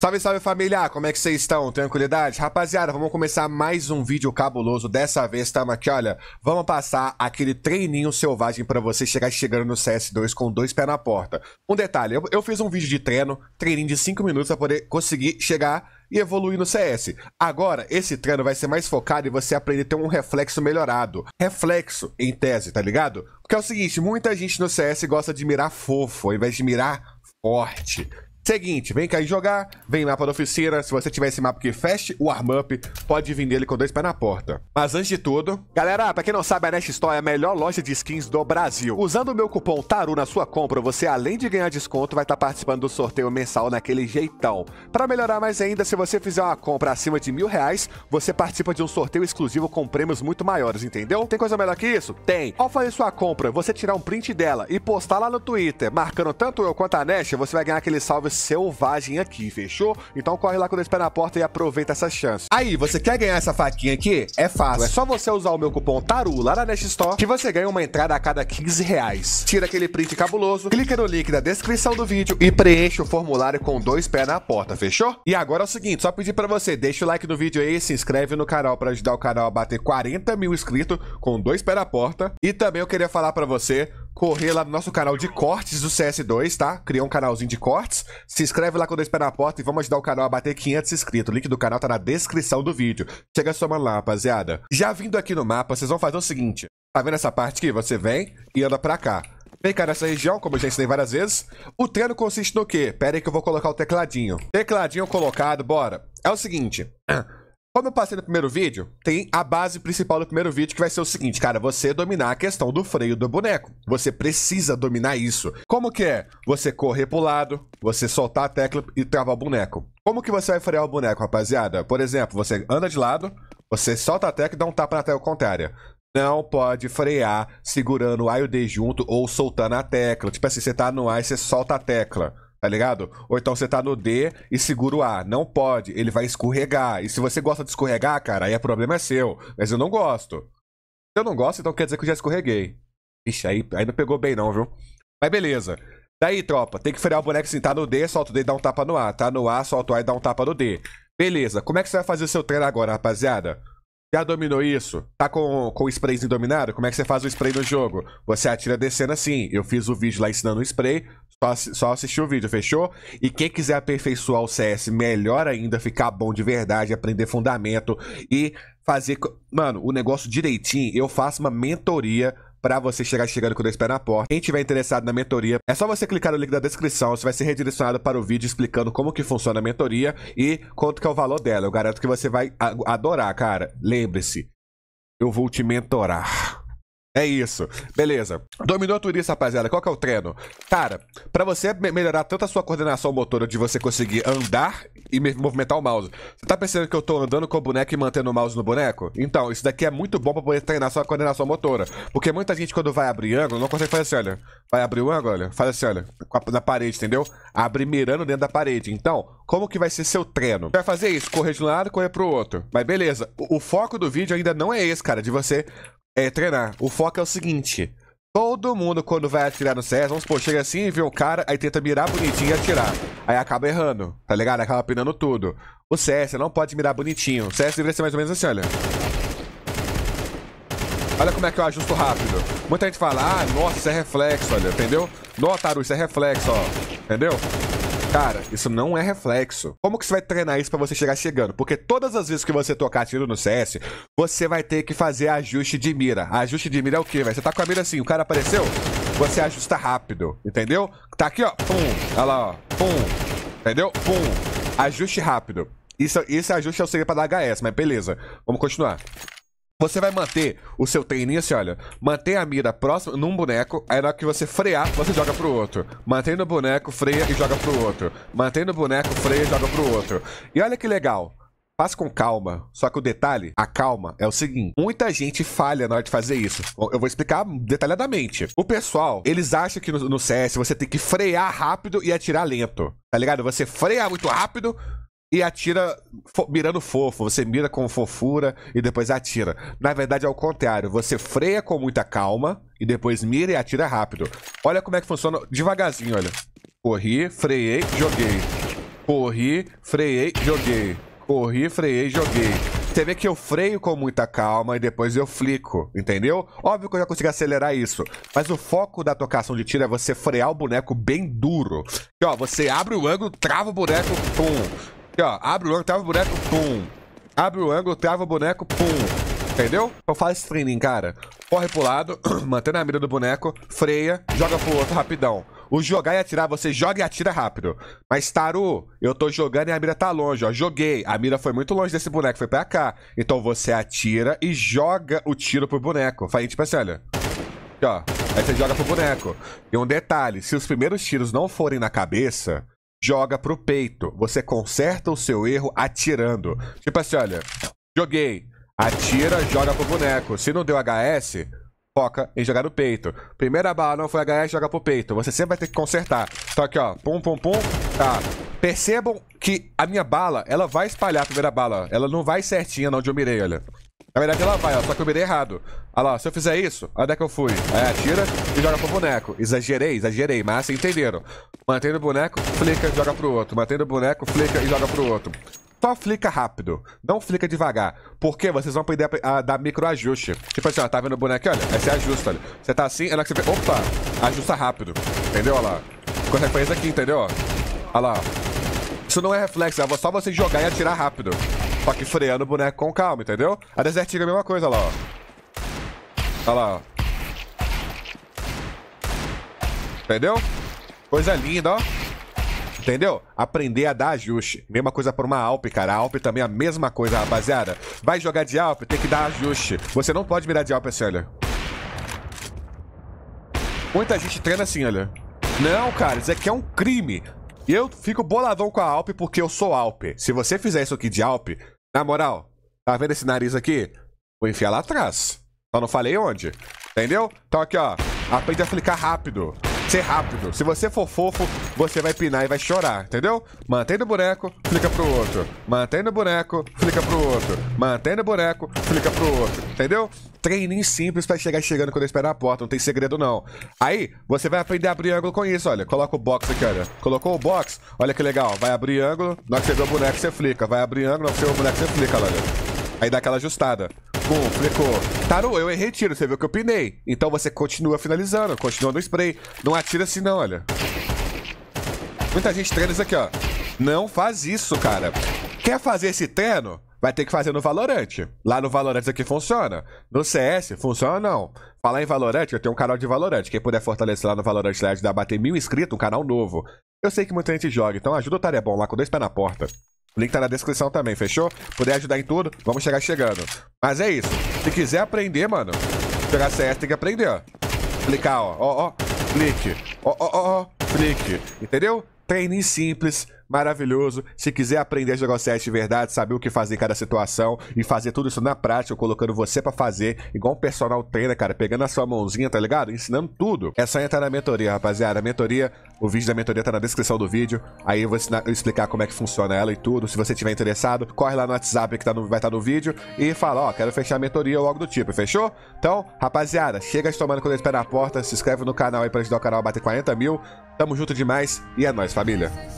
Salve, salve família! Como é que vocês estão? Tranquilidade? Rapaziada, vamos começar mais um vídeo cabuloso. Dessa vez, estamos aqui, olha, vamos passar aquele treininho selvagem para você chegar chegando no CS2 com dois pés na porta. Um detalhe, eu, eu fiz um vídeo de treino, treininho de 5 minutos para poder conseguir chegar e evoluir no CS. Agora, esse treino vai ser mais focado em você aprender a ter um reflexo melhorado. Reflexo, em tese, tá ligado? Porque é o seguinte, muita gente no CS gosta de mirar fofo ao invés de mirar forte. Seguinte, vem cá e jogar, vem mapa da oficina. Se você tiver esse mapa que feche o up pode vir nele com dois pés na porta. Mas antes de tudo, galera, pra quem não sabe, a Nest Store é a melhor loja de skins do Brasil. Usando o meu cupom TARU na sua compra, você além de ganhar desconto, vai estar tá participando do sorteio mensal naquele jeitão. Para melhorar mais ainda, se você fizer uma compra acima de mil reais, você participa de um sorteio exclusivo com prêmios muito maiores, entendeu? Tem coisa melhor que isso? Tem. Ao fazer sua compra, você tirar um print dela e postar lá no Twitter, marcando tanto eu quanto a Nest, você vai ganhar aquele salve selvagem aqui, fechou? Então corre lá com dois pés na porta e aproveita essa chance. Aí, você quer ganhar essa faquinha aqui? É fácil. É só você usar o meu cupom TARU lá na Nest Store que você ganha uma entrada a cada 15 reais. Tira aquele print cabuloso, clica no link da descrição do vídeo e preenche o formulário com dois pés na porta, fechou? E agora é o seguinte, só pedir pra você, deixa o like no vídeo aí, se inscreve no canal pra ajudar o canal a bater 40 mil inscritos com dois pés na porta. E também eu queria falar pra você correr lá no nosso canal de cortes do CS2, tá? Criou um canalzinho de cortes. Se inscreve lá com dois pés na porta e vamos ajudar o canal a bater 500 inscritos. O link do canal tá na descrição do vídeo. Chega somando lá, rapaziada. Já vindo aqui no mapa, vocês vão fazer o seguinte. Tá vendo essa parte aqui? Você vem e anda pra cá. Vem cá nessa região, como eu já ensinei várias vezes. O treino consiste no quê? Pera aí que eu vou colocar o tecladinho. Tecladinho colocado, bora. É o seguinte. Como eu passei no primeiro vídeo, tem a base principal do primeiro vídeo que vai ser o seguinte, cara, você dominar a questão do freio do boneco. Você precisa dominar isso. Como que é? Você correr pro lado, você soltar a tecla e travar o boneco. Como que você vai frear o boneco, rapaziada? Por exemplo, você anda de lado, você solta a tecla e dá um tapa na tela contrária. Não pode frear segurando o A e o D junto ou soltando a tecla. Tipo assim, você tá no A e você solta a tecla tá ligado? Ou então você tá no D e segura o A. Não pode, ele vai escorregar. E se você gosta de escorregar, cara, aí o problema é seu. Mas eu não gosto. Se eu não gosto, então quer dizer que eu já escorreguei. Ixi, aí, aí não pegou bem não, viu? Mas beleza. Daí, tropa, tem que frear o boneco assim. Tá no D, solta o D e dá um tapa no A. Tá no A, solta o A e dá um tapa no D. Beleza, como é que você vai fazer o seu treino agora, rapaziada? Já dominou isso? Tá com, com o sprayzinho dominado? Como é que você faz o spray no jogo? Você atira descendo assim. Eu fiz o vídeo lá ensinando o spray, só, só assistir o vídeo, fechou? E quem quiser aperfeiçoar o CS melhor ainda, ficar bom de verdade, aprender fundamento e fazer. Mano, o negócio direitinho, eu faço uma mentoria para você chegar chegando com dois pés na porta. Quem tiver interessado na mentoria, é só você clicar no link da descrição, você vai ser redirecionado para o vídeo explicando como que funciona a mentoria e quanto que é o valor dela. Eu garanto que você vai adorar, cara. Lembre-se, eu vou te mentorar. É isso. Beleza. Dominou a turista, rapaziada. Qual que é o treino? Cara, para você me melhorar tanto a sua coordenação motora de você conseguir andar e movimentar o mouse. Você tá percebendo que eu tô andando com o boneco e mantendo o mouse no boneco? Então, isso daqui é muito bom para poder treinar sua coordenação motora. Porque muita gente, quando vai abrir ângulo, não consegue fazer assim, olha. Vai abrir o ângulo, olha. Faz assim, olha. Na parede, entendeu? Abre mirando dentro da parede. Então, como que vai ser seu treino? vai fazer isso, correr de um lado, correr pro outro. Mas beleza. O, o foco do vídeo ainda não é esse, cara, de você é treinar. O foco é o seguinte. Todo mundo, quando vai atirar no CS, vamos supor, chega assim, vê o cara, aí tenta mirar bonitinho e atirar. Aí acaba errando, tá ligado? Acaba pinando tudo. O CS não pode mirar bonitinho. O CS deveria ser mais ou menos assim, olha. Olha como é que eu ajusto rápido. Muita gente fala, ah, nossa, isso é reflexo, olha, entendeu? Nossa, Taru, isso é reflexo, ó. Entendeu? Cara, isso não é reflexo. Como que você vai treinar isso para você chegar chegando? Porque todas as vezes que você tocar tiro no CS, você vai ter que fazer ajuste de mira. Ajuste de mira é o quê, velho? Você tá com a mira assim, o cara apareceu, você ajusta rápido, entendeu? Tá aqui, ó, pum, olha lá, ó, pum, entendeu? Pum, ajuste rápido. Isso, esse ajuste eu é seria pra dar HS, mas beleza. Vamos continuar. Você vai manter o seu treininho assim, olha. Manter a mira próxima num boneco, aí na hora que você frear, você joga pro outro. Mantendo o boneco, freia e joga pro outro. Mantendo o boneco, freia e joga pro outro. E olha que legal. Faça com calma. Só que o detalhe, a calma, é o seguinte. Muita gente falha na hora de fazer isso. Eu vou explicar detalhadamente. O pessoal, eles acham que no, no CS você tem que frear rápido e atirar lento. Tá ligado? Você freia muito rápido, e atira mirando fofo. Você mira com fofura e depois atira. Na verdade, é o contrário. Você freia com muita calma e depois mira e atira rápido. Olha como é que funciona devagarzinho, olha. Corri, freiei, joguei. Corri, freiei, joguei. Corri, freiei, joguei. Você vê que eu freio com muita calma e depois eu flico, entendeu? Óbvio que eu já consigo acelerar isso, mas o foco da tocação de tiro é você frear o boneco bem duro. E, ó, você abre o ângulo, trava o boneco, pum, Aqui, ó. Abre o ângulo, trava o boneco, pum. Abre o ângulo, trava o boneco, pum. Entendeu? Então faz training, cara. Corre pro lado, mantendo a mira do boneco, freia, joga pro outro rapidão. O jogar e atirar, você joga e atira rápido. Mas, Taru, eu tô jogando e a mira tá longe, ó. Joguei. A mira foi muito longe desse boneco, foi pra cá. Então você atira e joga o tiro pro boneco. Faz tipo assim, olha. Aqui, ó. Aí você joga pro boneco. E um detalhe, se os primeiros tiros não forem na cabeça, joga pro peito. Você conserta o seu erro atirando. Tipo assim, olha, joguei. Atira, joga pro boneco. Se não deu HS, foca em jogar no peito. Primeira bala não foi HS, joga pro peito. Você sempre vai ter que consertar. Então aqui, ó. Pum, pum, pum. Tá. Percebam que a minha bala, ela vai espalhar a primeira bala. Ela não vai certinha onde eu mirei, olha. Na verdade é ela vai, ó, só que eu mirei errado. Olha lá, se eu fizer isso, onde é que eu fui? Aí é, atira e joga pro boneco. Exagerei, exagerei, mas vocês assim, entenderam. Mantendo o boneco, flica e joga pro outro. Mantendo o boneco, flica e joga pro outro. Só flica rápido, não flica devagar. Porque vocês vão aprender a, dar microajuste. Tipo assim, ó, tá vendo o boneco olha? Aí você é ajusta, olha. Você tá assim, é na que você vê. Opa! Ajusta rápido. Entendeu? Olha lá. Consegue fazer isso aqui, entendeu? Olha lá. Isso não é reflexo, é só você jogar e atirar rápido. Só que freando o boneco com calma, entendeu? A Desertiga é a mesma coisa, olha lá, ó. Olha tá lá, ó. Entendeu? Coisa linda, ó. Entendeu? Aprender a dar ajuste. Mesma coisa por uma Alp, cara. A Alp também é a mesma coisa, rapaziada. Vai jogar de Alp, tem que dar ajuste. Você não pode mirar de Alp assim, olha. Muita gente treina assim, olha. Não, cara, isso aqui é um crime. Eu fico boladão com a Alp porque eu sou Alp. Se você fizer isso aqui de Alp, na moral, tá vendo esse nariz aqui? Vou enfiar lá atrás. Só não falei onde. Entendeu? Então aqui, ó. Aprende a clicar rápido ser rápido. Se você for fofo, você vai pinar e vai chorar, entendeu? Mantendo o boneco, flica pro outro. Mantendo o boneco, flica pro outro. Mantendo o boneco, flica pro outro. Entendeu? Treininho simples pra chegar chegando quando esperar a porta, não tem segredo não. Aí, você vai aprender a abrir ângulo com isso, olha. Coloca o box aqui, olha. Colocou o box, olha que legal. Vai abrir ângulo, na hora que você vê o boneco, você flica. Vai abrir ângulo, na hora que você vê o boneco, você flica, olha. Aí dá aquela ajustada. Bum, flicou. Taru, eu errei tiro, você viu que eu pinei. Então você continua finalizando, continua no spray. Não atira assim não, olha. Muita gente treina isso aqui, ó. Não faz isso, cara. Quer fazer esse treino? Vai ter que fazer no Valorant. Lá no Valorant isso é aqui funciona. No CS, funciona não. Falar em Valorant, eu tenho um canal de Valorant. Quem puder fortalecer lá no Valorant, lá ajudar a bater mil inscritos, um canal novo. Eu sei que muita gente joga, então ajuda o Tarebom é lá com dois pés na porta. O link tá na descrição também, fechou? Poder ajudar em tudo, vamos chegar chegando. Mas é isso. Se quiser aprender, mano, jogar CS tem que aprender, ó. Clicar, ó, ó, ó, clique. Ó, ó, ó, clique. Entendeu? Treine simples, maravilhoso. Se quiser aprender a jogar CS de verdade, saber o que fazer em cada situação e fazer tudo isso na prática, colocando você para fazer, igual um personal trainer, cara, pegando a sua mãozinha, tá ligado? Ensinando tudo. É só entrar na mentoria, rapaziada. A mentoria o vídeo da mentoria tá na descrição do vídeo. Aí eu vou ensinar, eu explicar como é que funciona ela e tudo. Se você tiver interessado, corre lá no WhatsApp que tá no, vai estar tá no vídeo e fala, ó, oh, quero fechar a mentoria ou algo do tipo, fechou? Então, rapaziada, chega de tomando quando o pé na porta, se inscreve no canal aí pra ajudar o canal a bater 40 mil. Tamo junto demais e é nóis, família.